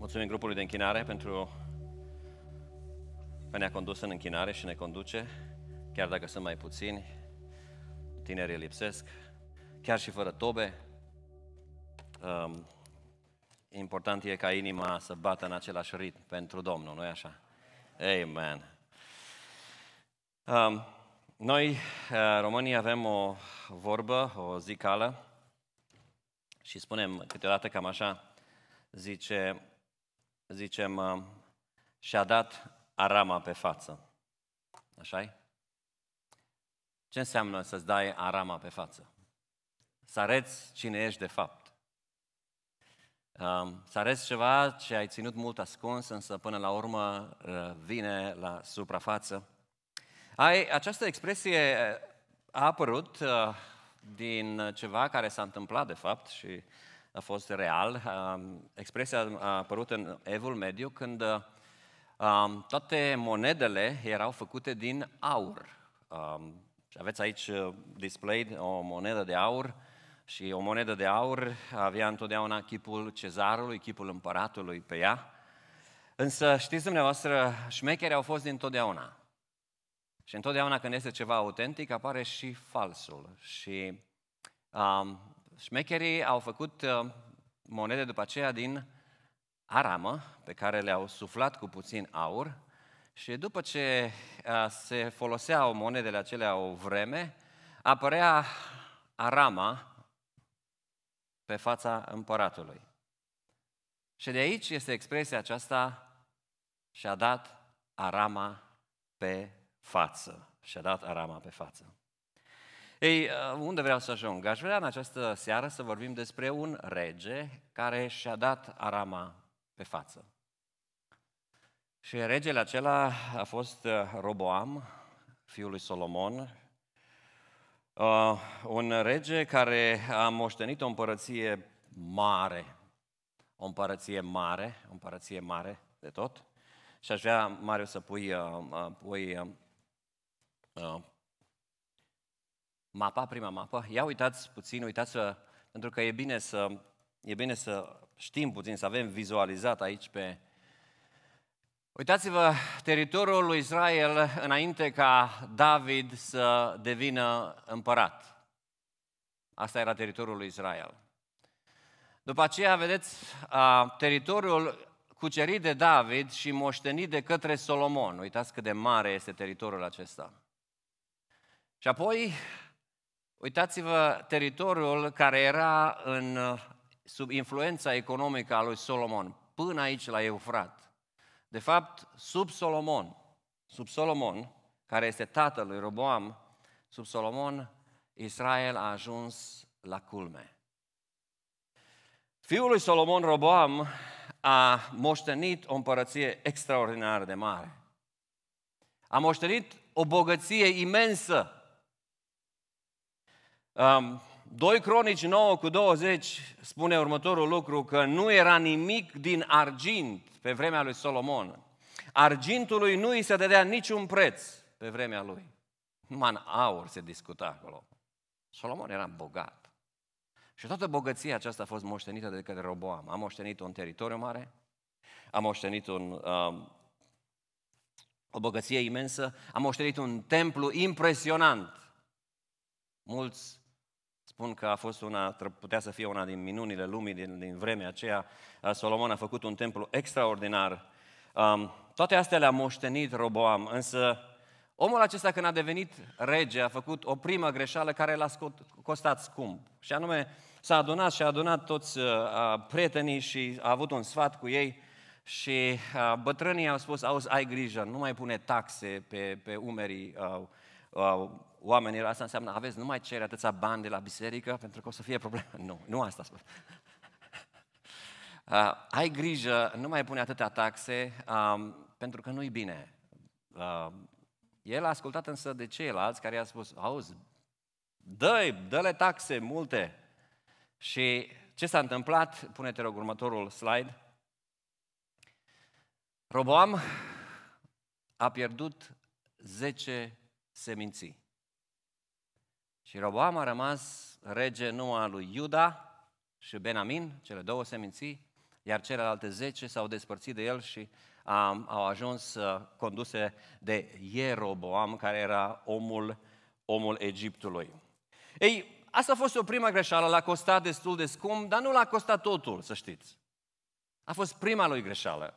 Mulțumim grupului de închinare pentru că ne-a condus în închinare și ne conduce, chiar dacă sunt mai puțini, tinerii lipsesc, chiar și fără tobe. Um, important e ca inima să bată în același ritm pentru Domnul, nu-i așa? Amen. Um, noi, uh, românii, avem o vorbă, o zicală și spunem câteodată cam așa, zice, zicem, uh, și-a dat arama pe față. așa -i? Ce înseamnă să-ți dai arama pe față? Să arăți cine ești de fapt. Uh, să arăți ceva ce ai ținut mult ascuns, însă până la urmă uh, vine la suprafață. Ai, această expresie a apărut din ceva care s-a întâmplat, de fapt, și a fost real. Um, expresia a apărut în Evul Mediu când um, toate monedele erau făcute din aur. Um, aveți aici uh, displayed o monedă de aur și o monedă de aur avea întotdeauna chipul cezarului, chipul împăratului pe ea. Însă știți dumneavoastră, șmecheri au fost dintotdeauna. Și întotdeauna când este ceva autentic, apare și falsul. Și um, șmecherii au făcut uh, monede după aceea din aramă, pe care le-au suflat cu puțin aur și după ce uh, se foloseau monedele acelea o vreme, apărea arama pe fața împăratului. Și de aici este expresia aceasta și-a dat arama pe față. Și-a dat arama pe față. Ei, uh, unde vreau să ajung? Aș vrea în această seară să vorbim despre un rege care și-a dat arama pe față. Și regele acela a fost uh, Roboam, fiul lui Solomon, uh, un rege care a moștenit o împărăție mare, o împărăție mare, o împărăție mare de tot. Și aș vrea, Mario, să pui, pui mapa, prima mapă. Ia uitați puțin, uitați să, uh, pentru că e bine să, e bine să știm puțin, să avem vizualizat aici pe... Uitați-vă, teritoriul lui Israel înainte ca David să devină împărat. Asta era teritoriul lui Israel. După aceea, vedeți, teritoriul cucerit de David și moștenit de către Solomon. Uitați cât de mare este teritoriul acesta. Și apoi Uitați-vă teritoriul care era în, eh, sub influența economică a lui Solomon, până aici la Eufrat. De fapt, sub Solomon, sub Solomon, care este tatăl lui Roboam, sub Solomon, Israel a ajuns la culme. Fiul lui Solomon Roboam a moștenit o împărăție extraordinar de mare. A moștenit o bogăție imensă 2 Cronici 9 cu 20 spune următorul lucru, că nu era nimic din argint pe vremea lui Solomon. Argintului nu îi se dădea niciun preț pe vremea lui. Numai în aur se discuta acolo. Solomon era bogat. Și toată bogăția aceasta a fost moștenită de către Roboam. A moștenit un teritoriu mare, a moștenit un, um, o bogăție imensă, am moștenit un templu impresionant. Mulți Spun că a fost una, putea să fie una din minunile lumii din, din vremea aceea. Uh, Solomon a făcut un templu extraordinar. Um, toate astea le-a moștenit Roboam, însă omul acesta când a devenit rege a făcut o primă greșeală care l-a costat scump. Și anume s-a adunat și a adunat toți uh, uh, prietenii și a avut un sfat cu ei și uh, bătrânii au spus, auzi, ai grijă, nu mai pune taxe pe, pe umerii uh, uh, oamenii, asta înseamnă aveți, nu mai cere atâția bani de la biserică pentru că o să fie problemă. Nu, nu asta spun. Uh, ai grijă, nu mai pune atâtea taxe uh, pentru că nu-i bine. Uh, el a ascultat însă de ceilalți care i-a spus, auzi, dă dă-le taxe multe. Și ce s-a întâmplat? Pune-te rog următorul slide. Roboam a pierdut 10 seminții. Și Roboam a rămas rege numai lui Iuda și Benamin, cele două seminții, iar celelalte zece s-au despărțit de el și um, au ajuns uh, conduse de Ieroboam, care era omul, omul Egiptului. Ei, asta a fost o prima greșeală, l-a costat destul de scump, dar nu l-a costat totul, să știți. A fost prima lui greșeală.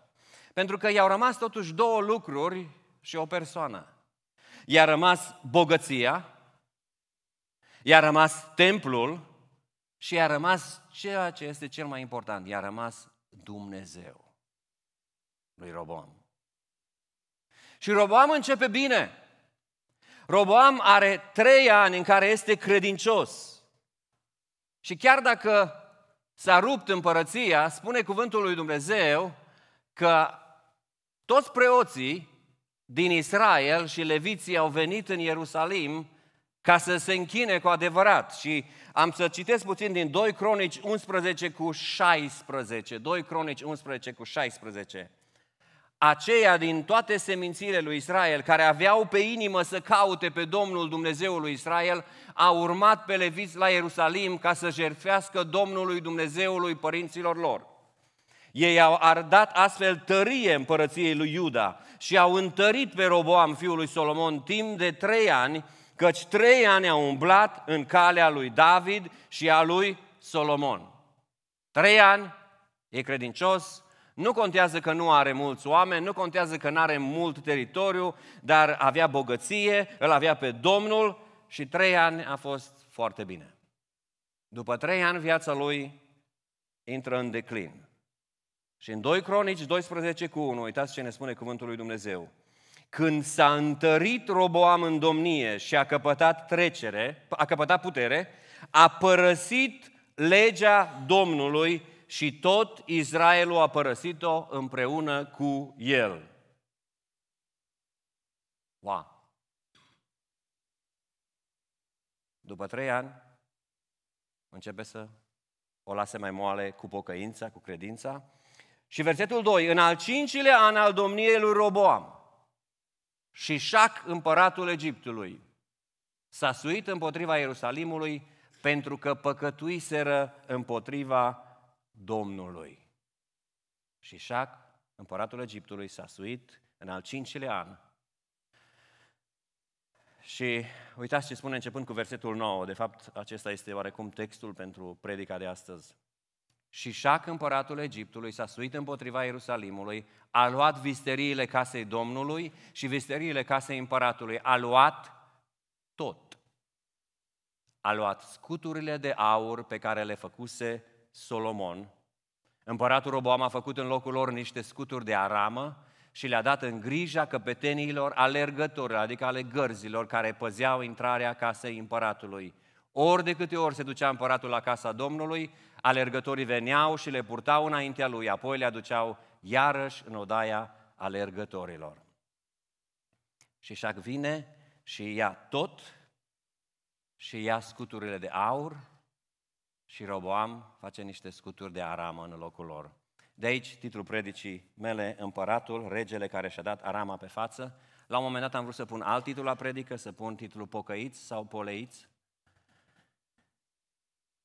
Pentru că i-au rămas totuși două lucruri și o persoană. I-a rămas bogăția, I-a rămas templul și i-a rămas ceea ce este cel mai important, i-a rămas Dumnezeu lui Roboam. Și Roboam începe bine. Roboam are trei ani în care este credincios. Și chiar dacă s-a rupt împărăția, spune cuvântul lui Dumnezeu că toți preoții din Israel și leviții au venit în Ierusalim ca să se închine cu adevărat. Și am să citesc puțin din 2 Cronici 11 cu 16. 2 Cronici 11 cu 16. Aceia din toate semințile lui Israel, care aveau pe inimă să caute pe Domnul Dumnezeul lui Israel, au urmat pe leviți la Ierusalim ca să jertfească Domnului Dumnezeului părinților lor. Ei au ardat astfel tărie împărăției lui Iuda și au întărit pe Roboam fiul lui Solomon timp de trei ani, căci trei ani a umblat în calea lui David și a lui Solomon. Trei ani, e credincios, nu contează că nu are mulți oameni, nu contează că nu are mult teritoriu, dar avea bogăție, îl avea pe Domnul și trei ani a fost foarte bine. După trei ani viața lui intră în declin. Și în 2 Cronici 12 cu 1, uitați ce ne spune cuvântul lui Dumnezeu. Când s-a întărit Roboam în domnie și a căpătat trecere, a căpătat putere, a părăsit legea Domnului și tot Israelul a părăsit-o împreună cu el. Wow! După trei ani, începe să o lase mai moale cu pocăința, cu credința. Și versetul 2, în al cincilea an al domniei lui Roboam, și Șac, împăratul Egiptului, s-a suit împotriva Ierusalimului pentru că păcătuiseră împotriva Domnului. Și Șac, împăratul Egiptului, s-a suit în al cincilea an. Și uitați ce spune începând cu versetul 9, de fapt acesta este oarecum textul pentru predica de astăzi și Șac, împăratul Egiptului, s-a suit împotriva Ierusalimului, a luat visteriile casei Domnului și visteriile casei împăratului, a luat tot. A luat scuturile de aur pe care le făcuse Solomon. Împăratul Roboam a făcut în locul lor niște scuturi de aramă și le-a dat în grija căpetenilor alergătorilor, adică ale gărzilor care păzeau intrarea casei împăratului. Ori de câte ori se ducea împăratul la casa Domnului, alergătorii veneau și le purtau înaintea lui, apoi le aduceau iarăși în odaia alergătorilor. Și Șac vine și ia tot și ia scuturile de aur și Roboam face niște scuturi de aramă în locul lor. De aici titlul predicii mele, Împăratul, regele care și-a dat arama pe față. La un moment dat am vrut să pun alt titlu la predică, să pun titlul Pocăiți sau Poleiți,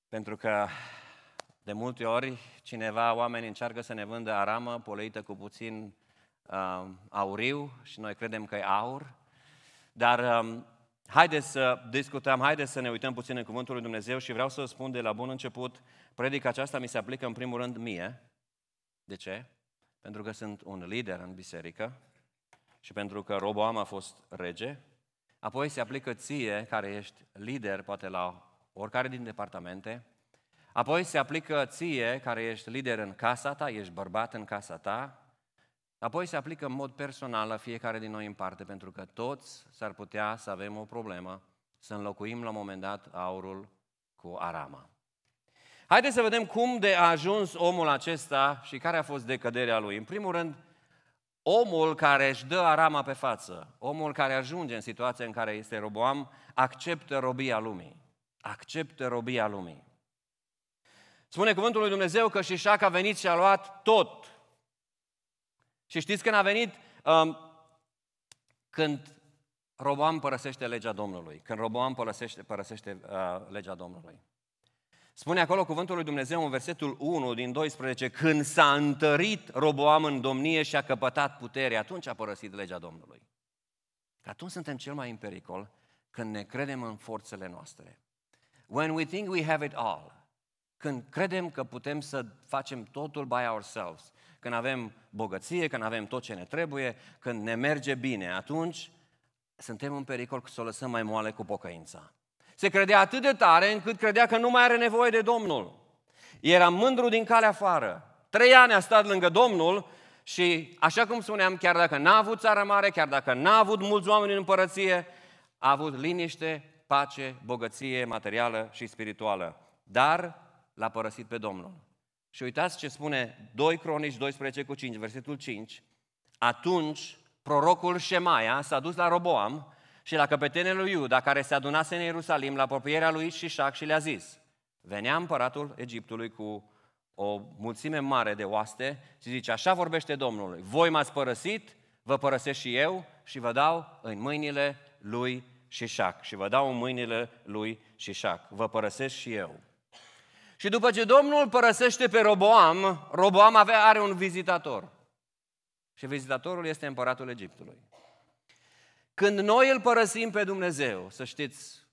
pentru că de multe ori cineva, oamenii încearcă să ne vândă aramă poleită cu puțin uh, auriu și noi credem că e aur. Dar um, haideți să discutăm, haideți să ne uităm puțin în Cuvântul lui Dumnezeu și vreau să vă spun de la bun început, predica aceasta mi se aplică în primul rând mie. De ce? Pentru că sunt un lider în biserică și pentru că Roboam a fost rege. Apoi se aplică ție, care ești lider, poate la oricare din departamente, Apoi se aplică ție, care ești lider în casa ta, ești bărbat în casa ta, apoi se aplică în mod personal la fiecare din noi în parte, pentru că toți s-ar putea să avem o problemă, să înlocuim la un moment dat aurul cu arama. Haideți să vedem cum de a ajuns omul acesta și care a fost decăderea lui. În primul rând, omul care își dă arama pe față, omul care ajunge în situația în care este roboam, acceptă robia lumii. Acceptă robia lumii. Spune cuvântul lui Dumnezeu că Șișac a venit și a luat tot. Și știți când a venit? Um, când Roboam părăsește legea Domnului. Când Roboam părăsește, părăsește uh, legea Domnului. Spune acolo cuvântul lui Dumnezeu în versetul 1 din 12, când s-a întărit Roboam în domnie și a căpătat putere, atunci a părăsit legea Domnului. Că atunci suntem cel mai în pericol când ne credem în forțele noastre. When we think we have it all, când credem că putem să facem totul by ourselves, când avem bogăție, când avem tot ce ne trebuie, când ne merge bine, atunci suntem în pericol să o lăsăm mai moale cu pocăința. Se credea atât de tare încât credea că nu mai are nevoie de Domnul. Era mândru din calea afară. Trei ani a stat lângă Domnul și, așa cum spuneam, chiar dacă n-a avut țară mare, chiar dacă n-a avut mulți oameni în împărăție, a avut liniște, pace, bogăție materială și spirituală. Dar l-a părăsit pe Domnul. Și uitați ce spune 2 Cronici 12 cu 5, versetul 5. Atunci prorocul Șemaia s-a dus la Roboam și la căpetenele lui Iuda, care se adunase în Ierusalim, la apropierea lui și Șac și le-a zis, venea împăratul Egiptului cu o mulțime mare de oaste și zice, așa vorbește Domnul, voi m-ați părăsit, vă părăsesc și eu și vă dau în mâinile lui și șac. Și vă dau în mâinile lui și șac. Vă părăsesc și eu. Și după ce Domnul părăsește pe Roboam, Roboam avea, are un vizitator. Și vizitatorul este împăratul Egiptului. Când noi îl părăsim pe Dumnezeu, să știți,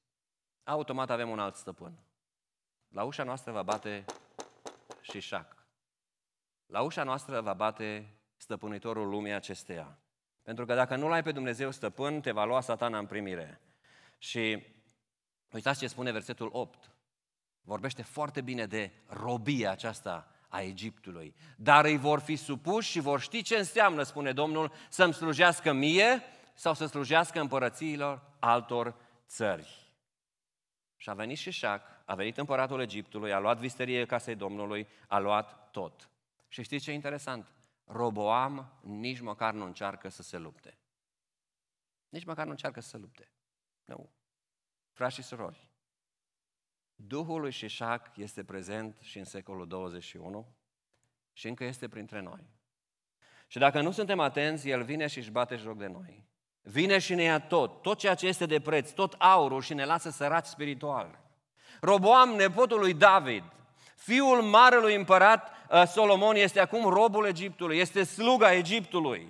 automat avem un alt stăpân. La ușa noastră va bate și șac. La ușa noastră va bate stăpânitorul lumii acesteia. Pentru că dacă nu-L ai pe Dumnezeu stăpân, te va lua satana în primire. Și uitați ce spune versetul 8 vorbește foarte bine de robia aceasta a Egiptului. Dar îi vor fi supuși și vor ști ce înseamnă, spune Domnul, să-mi slujească mie sau să slujească împărățiilor altor țări. Și a venit și șac, a venit împăratul Egiptului, a luat visterie casei Domnului, a luat tot. Și știți ce e interesant? Roboam nici măcar nu încearcă să se lupte. Nici măcar nu încearcă să se lupte. Nu. Frați și surori, Duhul lui Șișac este prezent și în secolul 21 și încă este printre noi. Și dacă nu suntem atenți, el vine și își bate joc de noi. Vine și ne ia tot, tot ceea ce este de preț, tot aurul și ne lasă săraci spiritual. Roboam nepotul lui David, fiul marelui împărat ă, Solomon este acum robul Egiptului, este sluga Egiptului.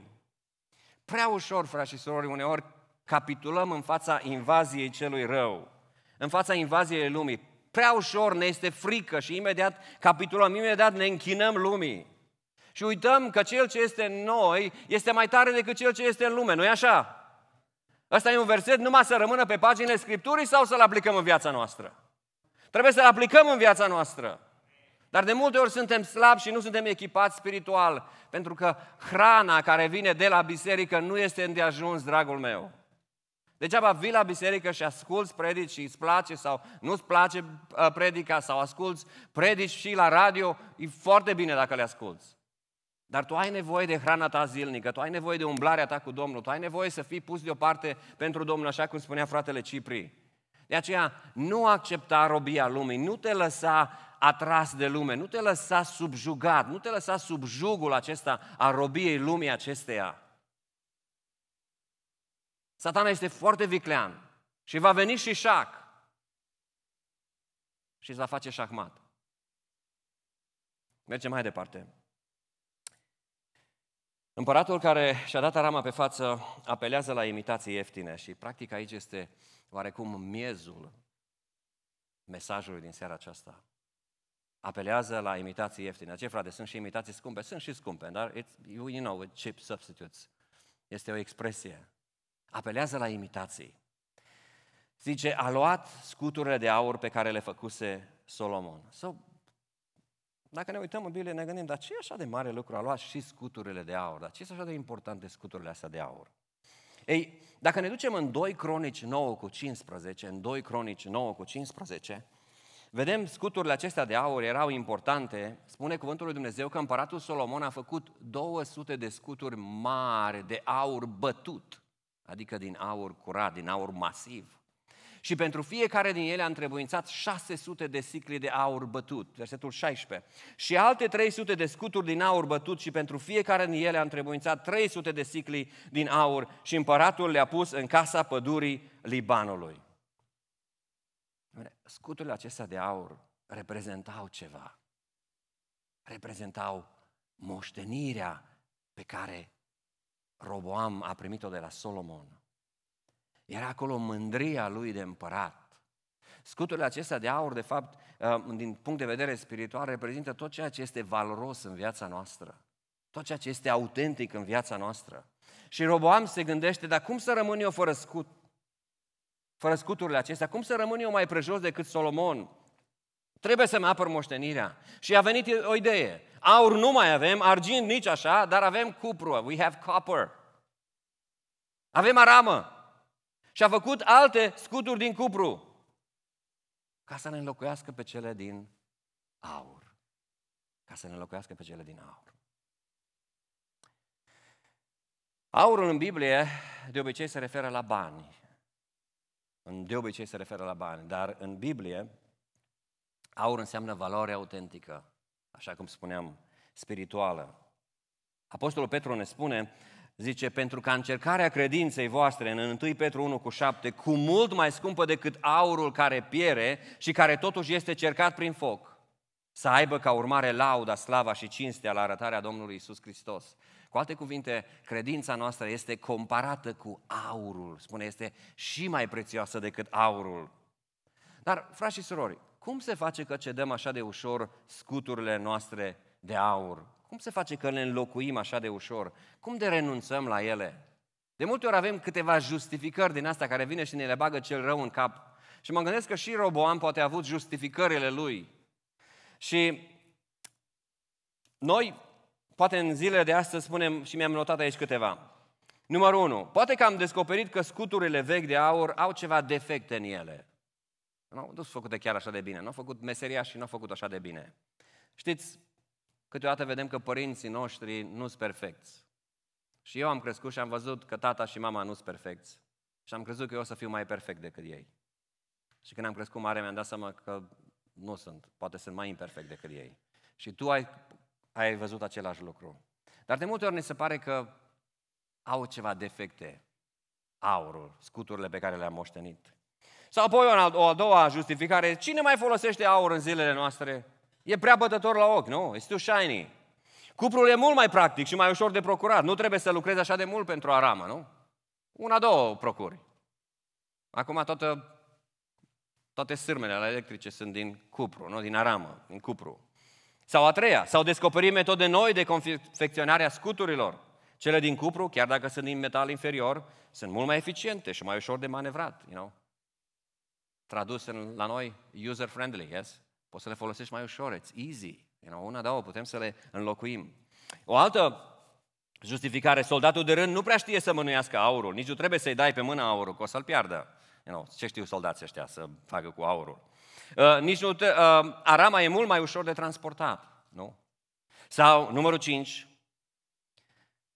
Prea ușor, frați și surori, uneori capitulăm în fața invaziei celui rău, în fața invaziei lumii prea ușor ne este frică și imediat capitulăm, imediat ne închinăm lumii. Și uităm că cel ce este în noi este mai tare decât cel ce este în lume, nu-i așa? Ăsta e un verset numai să rămână pe paginile Scripturii sau să-l aplicăm în viața noastră? Trebuie să-l aplicăm în viața noastră. Dar de multe ori suntem slabi și nu suntem echipați spiritual, pentru că hrana care vine de la biserică nu este îndeajuns, dragul meu. Degeaba vii la biserică și asculți predici și îți place sau nu-ți place uh, predica sau asculți predici și la radio, e foarte bine dacă le asculți. Dar tu ai nevoie de hrana ta zilnică, tu ai nevoie de umblarea ta cu Domnul, tu ai nevoie să fii pus deoparte pentru Domnul, așa cum spunea fratele Cipri. De aceea, nu accepta robia lumii, nu te lăsa atras de lume, nu te lăsa subjugat, nu te lăsa sub jugul acesta a robiei lumii acesteia. Satana este foarte viclean și va veni și șac și îți va face șahmat. Mergem mai departe. Împăratul care și-a dat rama pe față apelează la imitații ieftine și practic aici este oarecum miezul mesajului din seara aceasta. Apelează la imitații ieftine. Ce frate, sunt și imitații scumpe? Sunt și scumpe, dar it's, you know, cheap substitutes. Este o expresie apelează la imitații. Zice, a luat scuturile de aur pe care le făcuse Solomon. So, dacă ne uităm în Biblie, ne gândim, dar ce e așa de mare lucru? A luat și scuturile de aur. Dar ce e așa de importante scuturile astea de aur? Ei, dacă ne ducem în 2 Cronici 9 cu 15, în 2 Cronici 9 cu 15, vedem scuturile acestea de aur erau importante. Spune cuvântul lui Dumnezeu că împăratul Solomon a făcut 200 de scuturi mari de aur bătut adică din aur curat, din aur masiv. Și pentru fiecare din ele a întrebuințat 600 de sicli de aur bătut, versetul 16. Și alte 300 de scuturi din aur bătut și pentru fiecare din ele a întrebuințat 300 de sicli din aur și împăratul le-a pus în casa pădurii Libanului. Scuturile acestea de aur reprezentau ceva. Reprezentau moștenirea pe care Roboam a primit-o de la Solomon. Era acolo mândria lui de împărat. Scuturile acestea de aur, de fapt, uh, din punct de vedere spiritual, reprezintă tot ceea ce este valoros în viața noastră. Tot ceea ce este autentic în viața noastră. Și Roboam se gândește, dar cum să rămân eu fără scut? Fără scuturile acestea, cum să rămân eu mai prejos decât Solomon? Trebuie să-mi apăr moștenirea. Și a venit o idee. Aur nu mai avem, argint nici așa, dar avem cupru. We have copper. Avem aramă. Și a făcut alte scuturi din cupru ca să ne înlocuiască pe cele din aur. Ca să ne înlocuiască pe cele din aur. Aurul în Biblie de obicei se referă la bani. De obicei se referă la bani, dar în Biblie aur înseamnă valoare autentică așa cum spuneam, spirituală. Apostolul Petru ne spune, zice, pentru ca încercarea credinței voastre în 1 Petru 1 cu 7, cu mult mai scumpă decât aurul care piere și care totuși este cercat prin foc, să aibă ca urmare lauda, slava și cinstea la arătarea Domnului Isus Hristos. Cu alte cuvinte, credința noastră este comparată cu aurul, spune, este și mai prețioasă decât aurul. Dar, frați și surori, cum se face că cedăm așa de ușor scuturile noastre de aur? Cum se face că le înlocuim așa de ușor? Cum de renunțăm la ele? De multe ori avem câteva justificări din asta care vine și ne le bagă cel rău în cap. Și mă gândesc că și Roboam poate a avut justificările lui. Și noi, poate în zilele de astăzi, spunem și mi-am notat aici câteva. Numărul 1. Poate că am descoperit că scuturile vechi de aur au ceva defecte în ele. Nu, au sunt făcute chiar așa de bine, nu au făcut meseria și nu au făcut așa de bine. Știți, câteodată vedem că părinții noștri nu sunt perfecți. Și eu am crescut și am văzut că tata și mama nu sunt perfecți. Și am crezut că eu o să fiu mai perfect decât ei. Și când am crescut mare, mi-am dat seama că nu sunt, poate sunt mai imperfect decât ei. Și tu ai, ai văzut același lucru. Dar de multe ori ne se pare că au ceva defecte, aurul, scuturile pe care le-am moștenit. Sau apoi o a doua justificare, cine mai folosește aur în zilele noastre? E prea bătător la ochi, nu? It's too shiny. Cuprul e mult mai practic și mai ușor de procurat. Nu trebuie să lucrezi așa de mult pentru aramă, nu? Una, două procuri. Acum toată, toate sârmele ale electrice sunt din cupru, nu? Din aramă, din cupru. Sau a treia, s-au descoperit metode noi de confecționare a scuturilor. Cele din cupru, chiar dacă sunt din metal inferior, sunt mult mai eficiente și mai ușor de manevrat, you know? tradus în, la noi user-friendly, yes? Poți să le folosești mai ușor, it's easy. You know, una, două, putem să le înlocuim. O altă justificare, soldatul de rând nu prea știe să mânuiască aurul, nici nu trebuie să-i dai pe mână aurul, că o să-l piardă. You know, ce știu soldații ăștia să facă cu aurul? Uh, nici nu te, uh, arama e mult mai ușor de transportat, nu? Sau, numărul 5,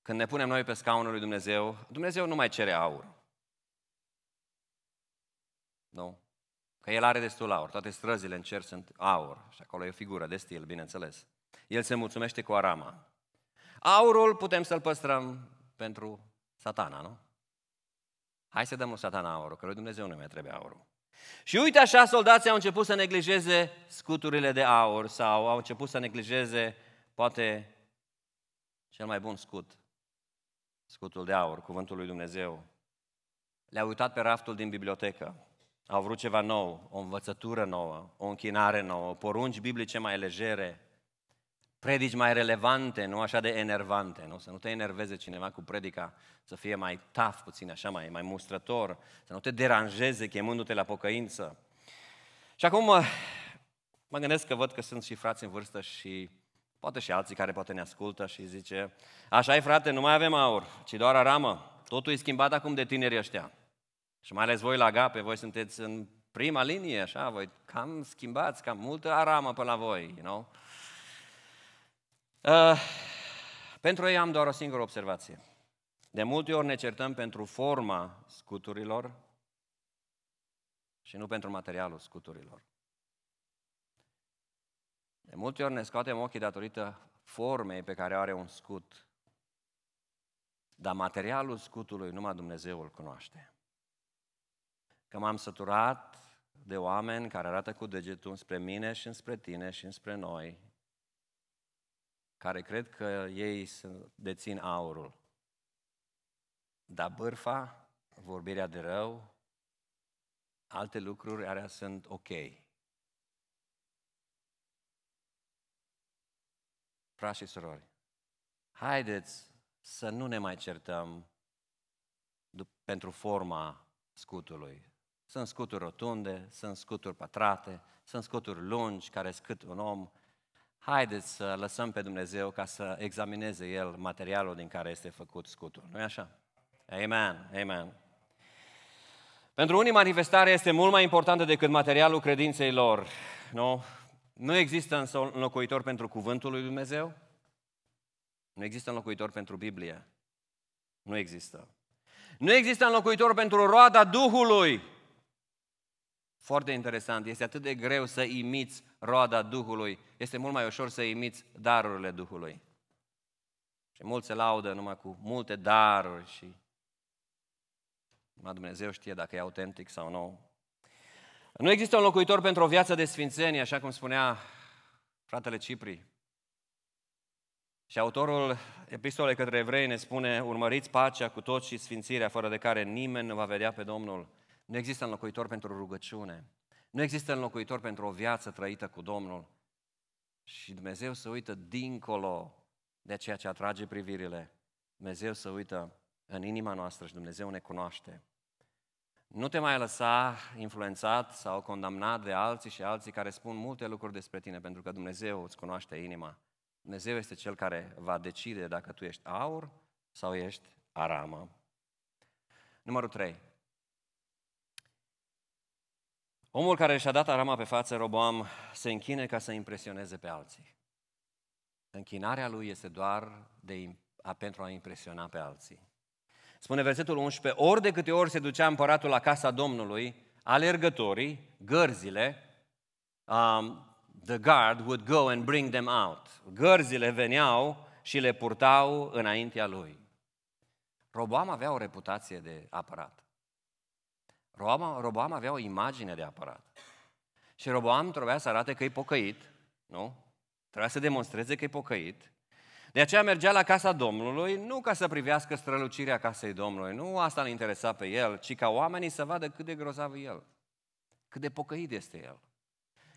când ne punem noi pe scaunul lui Dumnezeu, Dumnezeu nu mai cere aur. Nu? Că el are destul aur, toate străzile în cer sunt aur și acolo e o figură de stil, bineînțeles. El se mulțumește cu arama. Aurul putem să-l păstrăm pentru satana, nu? Hai să dăm lui satana aurul, că lui Dumnezeu nu mai trebuie aurul. Și uite așa, soldații au început să neglijeze scuturile de aur sau au început să neglijeze, poate, cel mai bun scut, scutul de aur, cuvântul lui Dumnezeu. Le-au uitat pe raftul din bibliotecă. Au vrut ceva nou, o învățătură nouă, o închinare nouă, porunci biblice mai legere, predici mai relevante, nu așa de enervante, nu? Să nu te enerveze cineva cu predica, să fie mai taf puțin, așa, mai, mai mustrător, să nu te deranjeze chemându-te la pocăință. Și acum mă gândesc că văd că sunt și frați în vârstă și poate și alții care poate ne ascultă și zice, așa e frate, nu mai avem aur, ci doar aramă, totul e schimbat acum de tinerii ăștia. Și mai ales voi la Agape, voi sunteți în prima linie, așa, voi cam schimbați, cam multă aramă pe la voi, you know? Uh, pentru ei am doar o singură observație. De multe ori ne certăm pentru forma scuturilor și nu pentru materialul scuturilor. De multe ori ne scoatem ochii datorită formei pe care are un scut, dar materialul scutului numai Dumnezeu îl cunoaște că m-am săturat de oameni care arată cu degetul spre mine și înspre tine și înspre noi, care cred că ei dețin aurul. Dar bârfa, vorbirea de rău, alte lucruri, alea sunt ok. Frați și surori, haideți să nu ne mai certăm pentru forma scutului, sunt scuturi rotunde, sunt scuturi pătrate, sunt scuturi lungi care scât un om. Haideți să lăsăm pe Dumnezeu ca să examineze El materialul din care este făcut scutul. nu e așa? Amen, amen. Pentru unii manifestarea este mult mai importantă decât materialul credinței lor. Nu? Nu există însă un locuitor pentru cuvântul lui Dumnezeu? Nu există un locuitor pentru Biblie. Nu există. Nu există înlocuitor pentru roada Duhului. Foarte interesant, este atât de greu să imiți roada Duhului, este mult mai ușor să imiți darurile Duhului. Și mulți se laudă numai cu multe daruri și numai Dumnezeu știe dacă e autentic sau nu. Nu există un locuitor pentru o viață de sfințenie, așa cum spunea fratele Cipri. Și autorul epistolei către evrei ne spune, urmăriți pacea cu toți și sfințirea, fără de care nimeni nu va vedea pe Domnul. Nu există înlocuitor pentru rugăciune. Nu există înlocuitor pentru o viață trăită cu Domnul. Și Dumnezeu se uită dincolo de ceea ce atrage privirile. Dumnezeu se uită în inima noastră și Dumnezeu ne cunoaște. Nu te mai lăsa influențat sau condamnat de alții și alții care spun multe lucruri despre tine, pentru că Dumnezeu îți cunoaște inima. Dumnezeu este cel care va decide dacă tu ești aur sau ești aramă. Numărul 3. Omul care și-a dat arama pe față, Roboam, se închine ca să impresioneze pe alții. Închinarea lui este doar de, a, pentru a impresiona pe alții. Spune versetul 11, ori de câte ori se ducea împăratul la casa Domnului, alergătorii, gărzile, um, the guard would go and bring them out. Gărzile veneau și le purtau înaintea lui. Roboam avea o reputație de apărat. Roboam, Roboam avea o imagine de apărat. Și Roboam trebuia să arate că e pocăit, nu? Trebuia să demonstreze că e pocăit. De aceea mergea la casa Domnului, nu ca să privească strălucirea casei Domnului, nu asta îl interesa pe el, ci ca oamenii să vadă cât de grozav e el, cât de pocăit este el.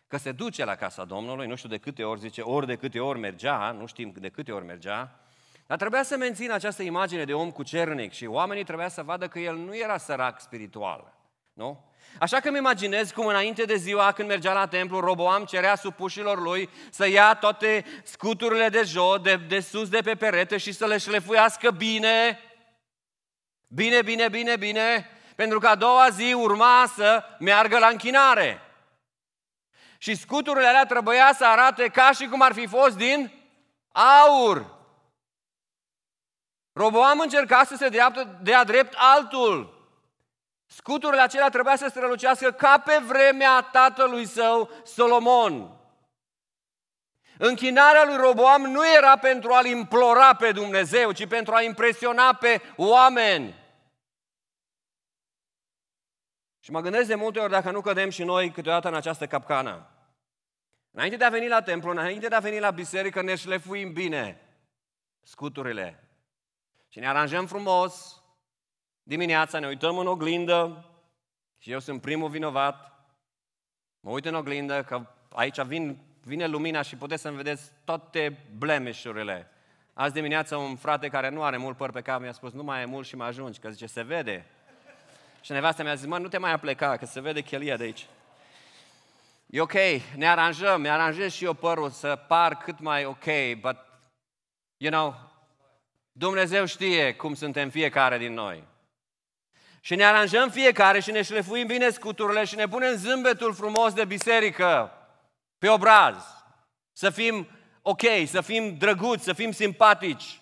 Că se duce la casa Domnului, nu știu de câte ori, zice, ori de câte ori mergea, nu știm de câte ori mergea, dar trebuia să mențină această imagine de om cu cernic și oamenii trebuia să vadă că el nu era sărac spiritual. Nu? Așa că îmi imaginez cum înainte de ziua când mergea la templu, Roboam cerea supușilor lui să ia toate scuturile de jos, de, de sus, de pe perete și să le șlefuiască bine. Bine, bine, bine, bine, pentru că a doua zi urma să meargă la închinare. Și scuturile alea trebuia să arate ca și cum ar fi fost din aur. Roboam încerca să se dea, dea drept altul. Scuturile acelea trebuia să strălucească ca pe vremea tatălui său, Solomon. Închinarea lui Roboam nu era pentru a-L implora pe Dumnezeu, ci pentru a impresiona pe oameni. Și mă gândesc de multe ori dacă nu cădem și noi câteodată în această capcană. Înainte de a veni la templu, înainte de a veni la biserică, ne șlefuim bine scuturile. Și ne aranjăm frumos, dimineața, ne uităm în oglindă și eu sunt primul vinovat. Mă uit în oglindă că aici vin, vine lumina și puteți să-mi vedeți toate blemeșurile. Azi dimineața un frate care nu are mult păr pe cap mi-a spus, nu mai e mult și mă ajungi, că zice, se vede. Și nevastă mi-a zis, mă, nu te mai apleca, că se vede chelia de aici. E ok, ne aranjăm, ne aranjez și eu părul să par cât mai ok, but, you know, Dumnezeu știe cum suntem fiecare din noi. Și ne aranjăm fiecare și ne șlefuim bine scuturile și ne punem zâmbetul frumos de biserică pe obraz. Să fim ok, să fim drăguți, să fim simpatici.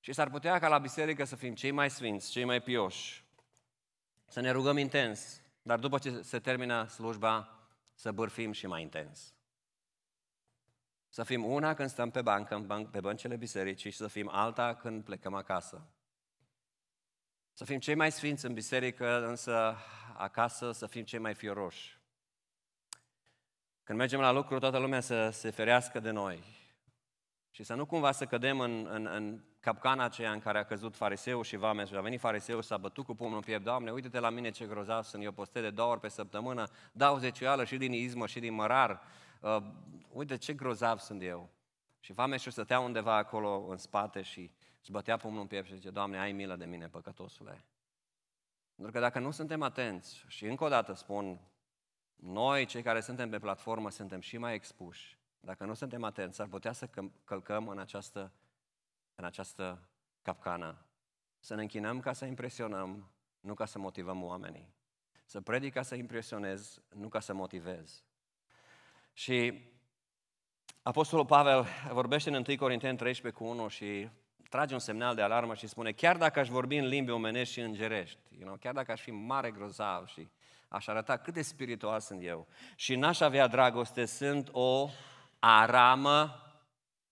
Și s-ar putea ca la biserică să fim cei mai sfinți, cei mai pioși, să ne rugăm intens, dar după ce se termină slujba, să bârfim și mai intens. Să fim una când stăm pe bancă, pe băncile bisericii și să fim alta când plecăm acasă. Să fim cei mai sfinți în biserică, însă acasă să fim cei mai fioroși. Când mergem la lucru, toată lumea să se ferească de noi și să nu cumva să cădem în, în, în capcana aceea în care a căzut fariseul și vame și a venit fariseul și s-a bătut cu pumnul în piept. Doamne, uite-te la mine ce grozav sunt, eu postez de două ori pe săptămână, dau zecioală și din izmă și din mărar. Uh, uite ce grozav sunt eu. Și vameșul stătea undeva acolo în spate și și bătea pumnul în piept și zice, Doamne, ai milă de mine, păcătosule. Pentru că dacă nu suntem atenți, și încă o dată spun, noi, cei care suntem pe platformă, suntem și mai expuși. Dacă nu suntem atenți, ar putea să călcăm în această, în această capcană. Să ne închinăm ca să impresionăm, nu ca să motivăm oamenii. Să predic ca să impresionez, nu ca să motivez. Și Apostolul Pavel vorbește în 1 Corinteni 13 cu 1 și trage un semnal de alarmă și spune, chiar dacă aș vorbi în limbi omenești și îngerești, you know, chiar dacă aș fi mare grozav și aș arăta cât de spiritual sunt eu și n-aș avea dragoste, sunt o aramă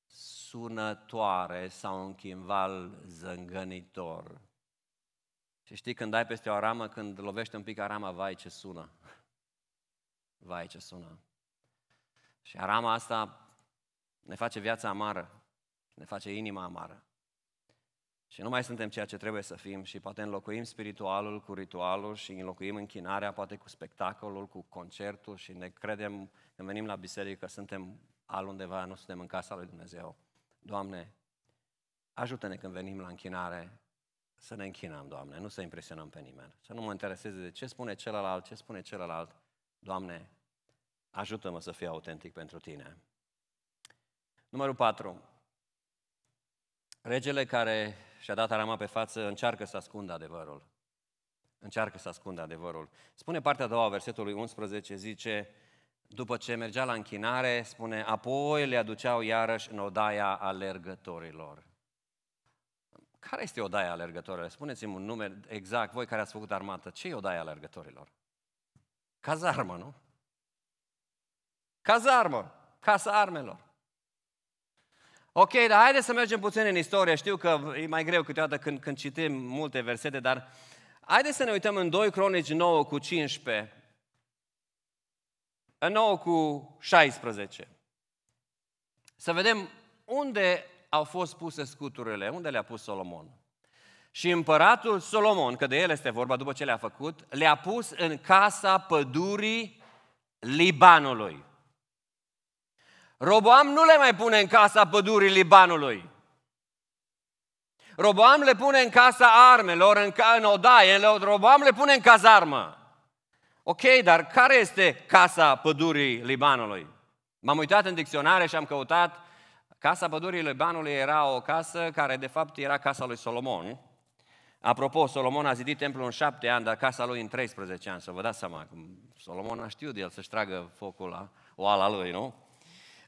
sunătoare sau un chimval zângănitor. Și știi, când dai peste o aramă, când lovești un pic arama, vai ce sună. Vai ce sună. Și arama asta ne face viața amară, ne face inima amară. Și nu mai suntem ceea ce trebuie să fim și poate înlocuim spiritualul cu ritualul și înlocuim închinarea poate cu spectacolul, cu concertul și ne credem când venim la biserică că suntem alundeva, nu suntem în casa lui Dumnezeu. Doamne, ajută-ne când venim la închinare să ne închinăm, Doamne, nu să impresionăm pe nimeni. Să nu mă intereseze de ce spune celălalt, ce spune celălalt. Doamne, ajută-mă să fiu autentic pentru Tine. Numărul 4. Regele care și-a dat arama pe față, încearcă să ascundă adevărul. Încearcă să ascundă adevărul. Spune partea a doua, versetului 11, zice, după ce mergea la închinare, spune, apoi le aduceau iarăși în odaia alergătorilor. Care este odaia alergătorilor? Spuneți-mi un nume exact, voi care ați făcut armată, ce e odaia alergătorilor? Cazarmă, nu? Cazarmă, casa armelor. Ok, dar haideți să mergem puțin în istorie. Știu că e mai greu câteodată când, când citim multe versete, dar haideți să ne uităm în 2 Cronici 9 cu 15, în 9 cu 16. Să vedem unde au fost puse scuturile, unde le-a pus Solomon. Și împăratul Solomon, că de el este vorba după ce le-a făcut, le-a pus în casa pădurii Libanului. Roboam nu le mai pune în casa pădurii Libanului. Roboam le pune în casa armelor, în, ca, în odaie, Roboam le pune în cazarmă. Ok, dar care este casa pădurii Libanului? M-am uitat în dicționare și am căutat. Casa pădurii Libanului era o casă care de fapt era casa lui Solomon. Apropo, Solomon a zidit templul în șapte ani, dar casa lui în 13 ani, să vă dați seama. Solomon a știut de el să-și tragă focul la oala lui, nu?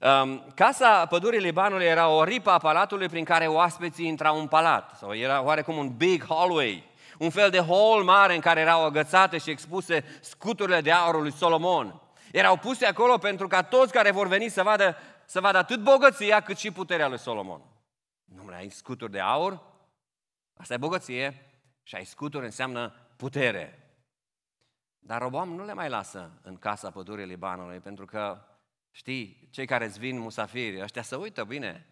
Um, casa pădurii Libanului era o ripă a palatului prin care oaspeții intrau în palat. Sau era oarecum un big hallway, un fel de hall mare în care erau agățate și expuse scuturile de aurul lui Solomon. Erau puse acolo pentru ca toți care vor veni să vadă, să vadă atât bogăția cât și puterea lui Solomon. Nu mai ai scuturi de aur, asta e bogăție, și ai scuturi înseamnă putere. Dar Roboam nu le mai lasă în casa pădurii Libanului, pentru că Știi, cei care îți vin musafiri, ăștia se uită bine.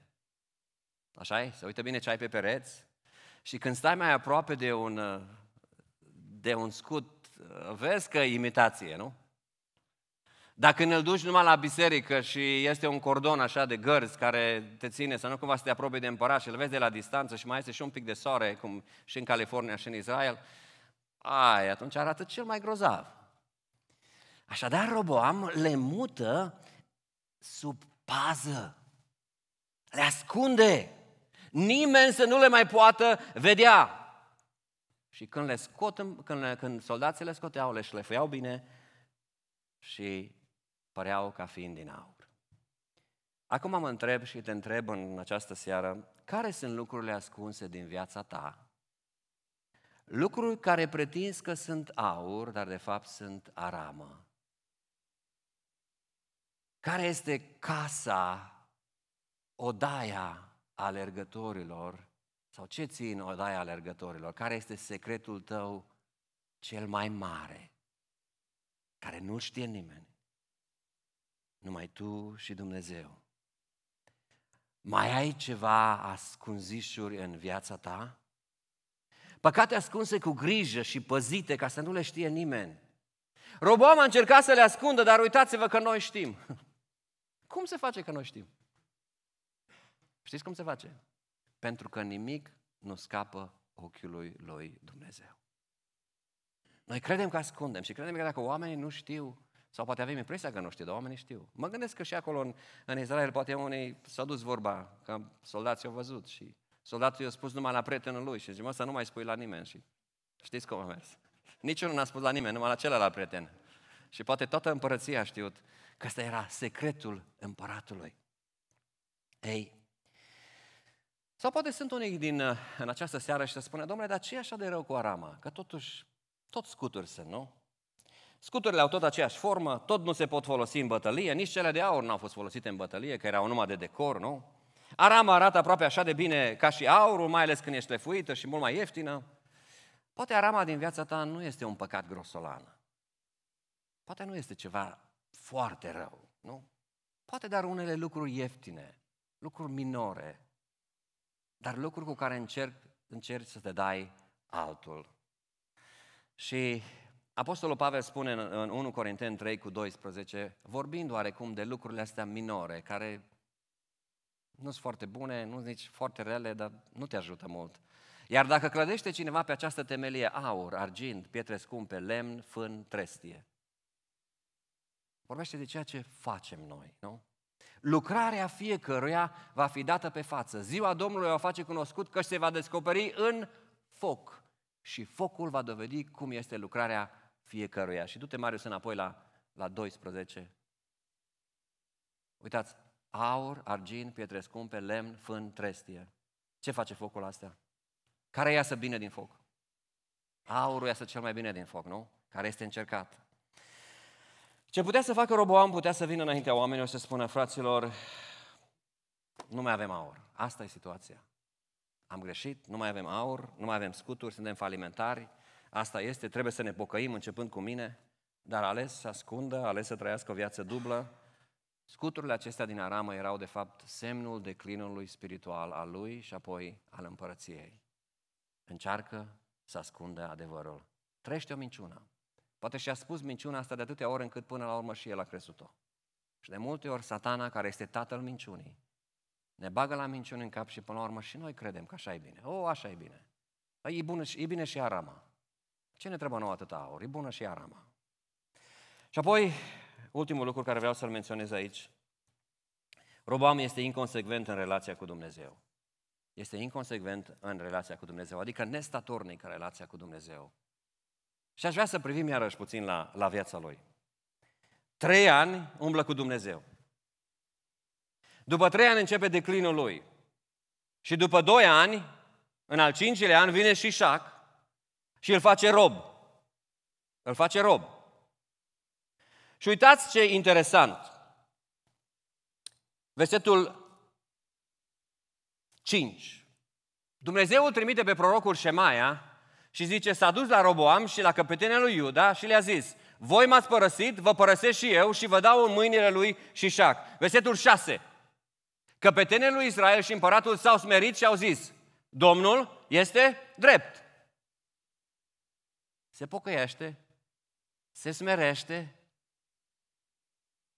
așa e? Se uită bine ce ai pe pereți. Și când stai mai aproape de un, de un scut, vezi că e imitație, nu? Dacă îl duci numai la biserică și este un cordon așa de gărzi care te ține să nu cumva să te apropii de împărat și îl vezi de la distanță și mai este și un pic de soare, cum și în California și în Israel, ai, atunci arată cel mai grozav. Așadar, Roboam le mută sub pază. Le ascunde. Nimeni să nu le mai poată vedea. Și când, le scot, când, când soldații le scoteau, le șlefuiau bine și păreau ca fiind din aur. Acum mă întreb și te întreb în această seară, care sunt lucrurile ascunse din viața ta? Lucruri care pretinzi că sunt aur, dar de fapt sunt aramă. Care este casa, odaia alergătorilor sau ce ții în odaia alergătorilor? Care este secretul tău cel mai mare, care nu știe nimeni? Numai tu și Dumnezeu. Mai ai ceva ascunzișuri în viața ta? Păcate ascunse cu grijă și păzite ca să nu le știe nimeni. Roboam a încercat să le ascundă, dar uitați-vă că noi știm. Cum se face că nu știm? Știți cum se face? Pentru că nimic nu scapă ochiului lui Dumnezeu. Noi credem că ascundem și credem că dacă oamenii nu știu, sau poate avem impresia că nu știu, dar oamenii știu. Mă gândesc că și acolo în, în Israel poate unii s au dus vorba, că soldații au văzut și soldatul i-a spus numai la prietenul lui și zice, mă, să nu mai spui la nimeni și știți cum a mers. Niciunul n-a spus la nimeni, numai la celălalt prieten. Și poate toată împărăția a știut Că ăsta era secretul împăratului. Ei, sau poate sunt unii din, uh, în această seară și se spune, domnule, dar ce e așa de rău cu arama? Că totuși, tot scuturi sunt, nu? Scuturile au tot aceeași formă, tot nu se pot folosi în bătălie, nici cele de aur nu au fost folosite în bătălie, că erau numai de decor, nu? Arama arată aproape așa de bine ca și aurul, mai ales când ești lefuită și mult mai ieftină. Poate arama din viața ta nu este un păcat grosolan. Poate nu este ceva foarte rău, nu? Poate dar unele lucruri ieftine, lucruri minore, dar lucruri cu care încerc, încerci să te dai altul. Și Apostolul Pavel spune în 1 Corinteni 3 cu 12, vorbind oarecum de lucrurile astea minore, care nu sunt foarte bune, nu sunt nici foarte rele, dar nu te ajută mult. Iar dacă clădește cineva pe această temelie aur, argint, pietre scumpe, lemn, fân, trestie, Vorbește de ceea ce facem noi, nu? Lucrarea fiecăruia va fi dată pe față. Ziua Domnului o face cunoscut că se va descoperi în foc. Și focul va dovedi cum este lucrarea fiecăruia. Și du-te, Marius, înapoi la, la 12. Uitați, aur, argint, pietre scumpe, lemn, fân, trestie. Ce face focul astea? Care iasă bine din foc? Aurul iasă cel mai bine din foc, nu? Care este încercat. Ce putea să facă Roboam, putea să vină înaintea oamenilor și să spună, fraților, nu mai avem aur. Asta e situația. Am greșit, nu mai avem aur, nu mai avem scuturi, suntem falimentari, asta este, trebuie să ne pocăim începând cu mine, dar ales să ascundă, ales să trăiască o viață dublă. Scuturile acestea din aramă erau de fapt semnul declinului spiritual al lui și apoi al împărăției. Încearcă să ascundă adevărul. Trește o minciună. Poate și-a spus minciuna asta de atâtea ori încât până la urmă și el a crezut-o. Și de multe ori satana, care este tatăl minciunii, ne bagă la minciuni în cap și până la urmă și noi credem că așa e bine. O, așa e bine. Păi e, bună, e bine și arama. Ce ne trebuie nouă atâta aur? E bună și arama. Și apoi, ultimul lucru care vreau să-l menționez aici, Robam este inconsecvent în relația cu Dumnezeu. Este inconsecvent în relația cu Dumnezeu, adică nestatornic în relația cu Dumnezeu. Și aș vrea să privim iarăși puțin la, la viața lui. Trei ani umblă cu Dumnezeu. După trei ani începe declinul lui. Și după doi ani, în al cincilea an, vine și șac și îl face rob. Îl face rob. Și uitați ce interesant. Versetul 5. Dumnezeu îl trimite pe prorocul Șemaia și zice, s-a dus la Roboam și la căpetenia lui Iuda și le-a zis, voi m-ați părăsit, vă părăsesc și eu și vă dau în mâinile lui Șișac. Versetul 6. Căpetenia lui Israel și împăratul s-au smerit și au zis, Domnul este drept. Se pocăiește, se smerește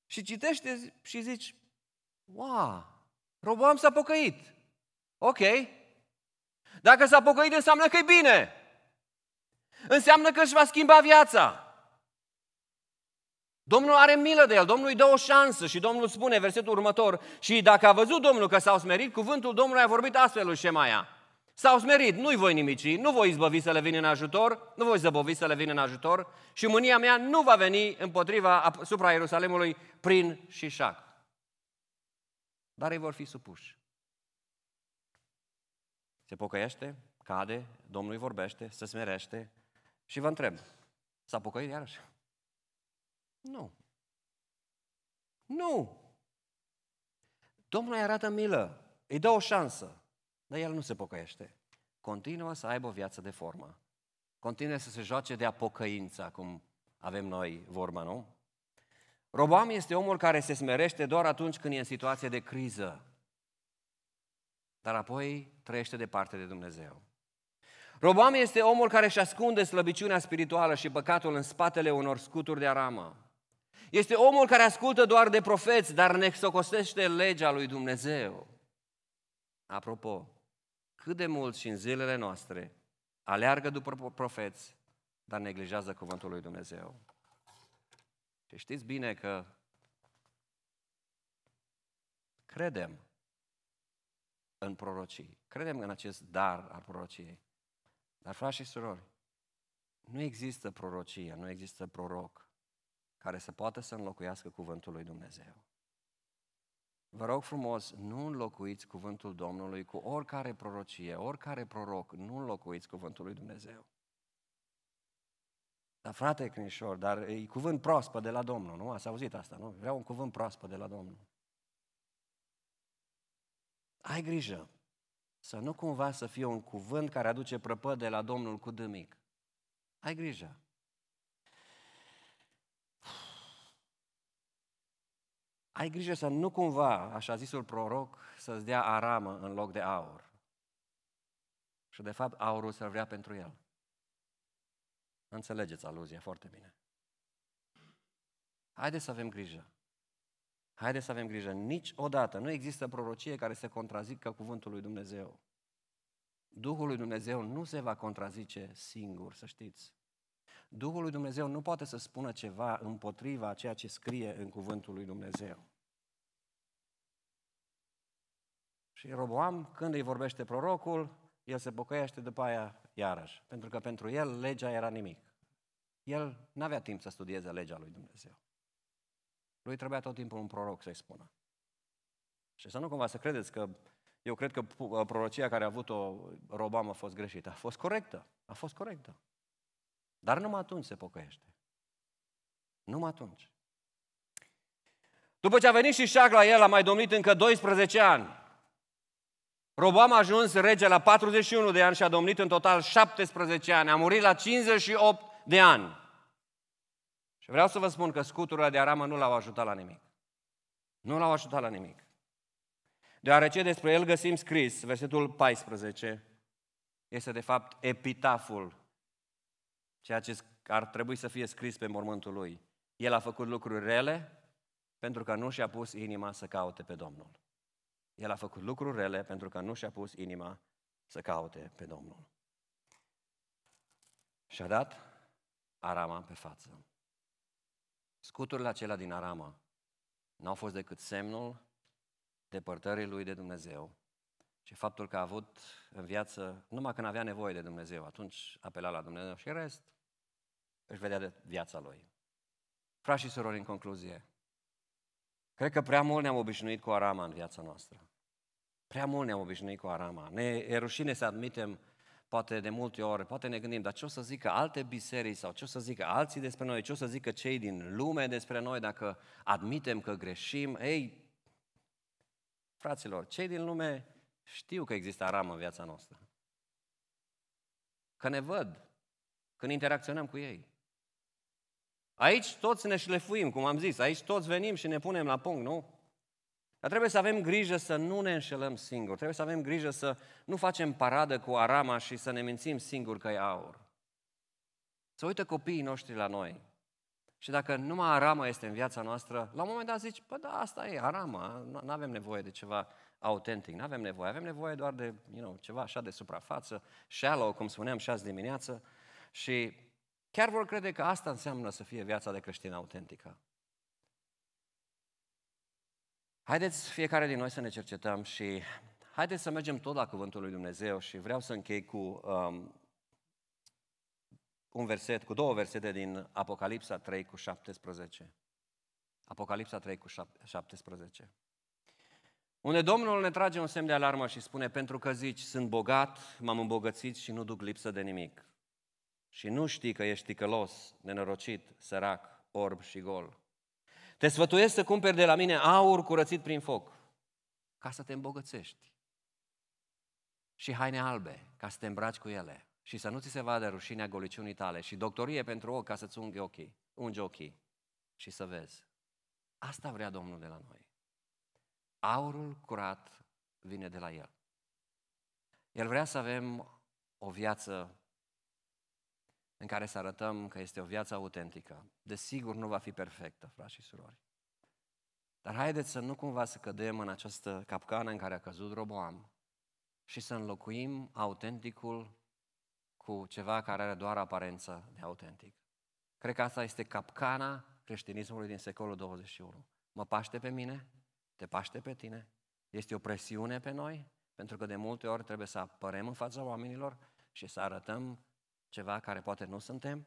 și citește și zici, wow, Roboam s-a pocăit. Ok. Dacă s-a pocăit, înseamnă că e bine. Înseamnă că își va schimba viața. Domnul are milă de el, Domnul îi dă o șansă și Domnul spune, versetul următor, și dacă a văzut Domnul că s-au smerit, cuvântul Domnului a vorbit astfel lui Șemaia. S-au smerit, nu-i voi nimici, nu voi izbăvi să le vin în ajutor, nu voi zăbovi să le vin în ajutor și mânia mea nu va veni împotriva asupra Ierusalimului prin șișac. Dar ei vor fi supuși. Se pocăiește, cade, Domnul îi vorbește, se smerește, și vă întreb, s-a pocăit iarăși? Nu. Nu. Domnul îi arată milă, îi dă o șansă, dar el nu se pocăiește. Continuă să aibă o viață de formă. Continuă să se joace de apocăința, cum avem noi vorba, nu? Robam este omul care se smerește doar atunci când e în situație de criză, dar apoi trăiește departe de Dumnezeu. Robam este omul care își ascunde slăbiciunea spirituală și păcatul în spatele unor scuturi de aramă. Este omul care ascultă doar de profeți, dar nexocostește legea lui Dumnezeu. Apropo, cât de mult și în zilele noastre aleargă după profeți, dar neglijează cuvântul lui Dumnezeu. Și știți bine că credem în prorocii, credem în acest dar al prorociei. Dar, frați și surori, nu există prorocie, nu există proroc care să poată să înlocuiască cuvântul lui Dumnezeu. Vă rog frumos, nu înlocuiți cuvântul Domnului cu oricare prorocie, oricare proroc, nu înlocuiți cuvântul lui Dumnezeu. Dar frate Crișor, dar e cuvânt proaspăt de la Domnul, nu? Ați auzit asta, nu? Vreau un cuvânt proaspăt de la Domnul. Ai grijă, să nu cumva să fie un cuvânt care aduce prăpăde de la Domnul cu dâmic. Ai grijă. Ai grijă să nu cumva, așa zisul proroc, să-ți dea aramă în loc de aur. Și de fapt aurul să vrea pentru el. Înțelegeți aluzia foarte bine. Haideți să avem grijă. Haideți să avem grijă. Niciodată nu există prorocie care să contrazică cuvântul lui Dumnezeu. Duhul lui Dumnezeu nu se va contrazice singur, să știți. Duhul lui Dumnezeu nu poate să spună ceva împotriva ceea ce scrie în cuvântul lui Dumnezeu. Și Roboam, când îi vorbește prorocul, el se pocăiește după aia iarăși. Pentru că pentru el legea era nimic. El nu avea timp să studieze legea lui Dumnezeu. Lui trebuia tot timpul un proroc să-i spună. Și să nu cumva să credeți că eu cred că ă, prorocia care a avut-o Robam a fost greșită. A fost corectă. A fost corectă. Dar numai atunci se pocăiește. Numai atunci. După ce a venit și Șac la el, a mai domnit încă 12 ani. Robam a ajuns rege la 41 de ani și a domnit în total 17 ani. A murit la 58 de ani. Și vreau să vă spun că scuturile de aramă nu l-au ajutat la nimic. Nu l-au ajutat la nimic. Deoarece despre el găsim scris, versetul 14, este de fapt epitaful, ceea ce ar trebui să fie scris pe mormântul lui. El a făcut lucruri rele pentru că nu și-a pus inima să caute pe Domnul. El a făcut lucruri rele pentru că nu și-a pus inima să caute pe Domnul. Și-a dat arama pe față. Scuturile acelea din aramă n-au fost decât semnul depărtării lui de Dumnezeu și faptul că a avut în viață, numai când avea nevoie de Dumnezeu, atunci apela la Dumnezeu și rest își vedea de viața lui. Frați și surori, în concluzie, cred că prea mult ne-am obișnuit cu arama în viața noastră. Prea mult ne-am obișnuit cu arama. Ne e rușine să admitem Poate de multe ori, poate ne gândim, dar ce o să zică alte biserici sau ce o să zică alții despre noi, ce o să zică cei din lume despre noi dacă admitem că greșim? Ei, fraților, cei din lume știu că există aramă în viața noastră. Că ne văd când interacționăm cu ei. Aici toți ne șlefuim, cum am zis, aici toți venim și ne punem la punct, nu? Dar trebuie să avem grijă să nu ne înșelăm singuri, trebuie să avem grijă să nu facem paradă cu arama și să ne mințim singuri că e aur. Să uită copiii noștri la noi. Și dacă numai arama este în viața noastră, la un moment dat zici, păi da, asta e arama, nu avem nevoie de ceva autentic, nu avem nevoie, avem nevoie doar de you know, ceva așa de suprafață, shallow, cum spuneam și azi dimineață. Și chiar vor crede că asta înseamnă să fie viața de creștin autentică. Haideți fiecare din noi să ne cercetăm și haideți să mergem tot la Cuvântul lui Dumnezeu și vreau să închei cu um, un verset, cu două versete din Apocalipsa 3 cu 17. Apocalipsa 3 cu 17. Unde Domnul ne trage un semn de alarmă și spune, pentru că zici, sunt bogat, m-am îmbogățit și nu duc lipsă de nimic. Și nu știi că ești ticălos, nenorocit, sărac, orb și gol. Te sfătuiesc să cumperi de la mine aur curățit prin foc, ca să te îmbogățești. Și haine albe, ca să te îmbraci cu ele. Și să nu ți se vadă rușinea goliciunii tale. Și doctorie pentru ochi, ca să-ți unge ochii, unge ochii și să vezi. Asta vrea Domnul de la noi. Aurul curat vine de la El. El vrea să avem o viață în care să arătăm că este o viață autentică. Desigur, nu va fi perfectă, frați și surori. Dar haideți să nu cumva să cădem în această capcană în care a căzut Roboam și să înlocuim autenticul cu ceva care are doar aparență de autentic. Cred că asta este capcana creștinismului din secolul 21. Mă paște pe mine, te paște pe tine, este o presiune pe noi, pentru că de multe ori trebuie să apărem în fața oamenilor și să arătăm ceva care poate nu suntem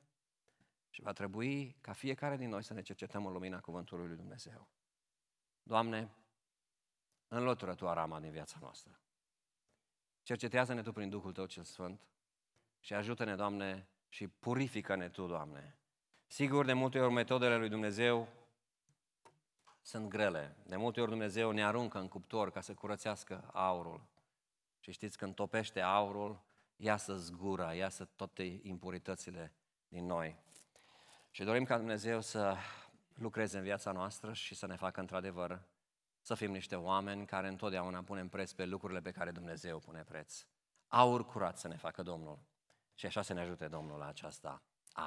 și va trebui ca fiecare din noi să ne cercetăm în lumina cuvântului lui Dumnezeu. Doamne, înlătură Tu arama din viața noastră. Cercetează-ne Tu prin Duhul Tău cel Sfânt și ajută-ne, Doamne, și purifică-ne Tu, Doamne. Sigur, de multe ori metodele lui Dumnezeu sunt grele. De multe ori Dumnezeu ne aruncă în cuptor ca să curățească aurul. Și știți, când topește aurul, iasă zgura, iasă toate impuritățile din noi. Și dorim ca Dumnezeu să lucreze în viața noastră și să ne facă într-adevăr să fim niște oameni care întotdeauna punem preț pe lucrurile pe care Dumnezeu pune preț. Aur curat să ne facă Domnul. Și așa să ne ajute Domnul la aceasta.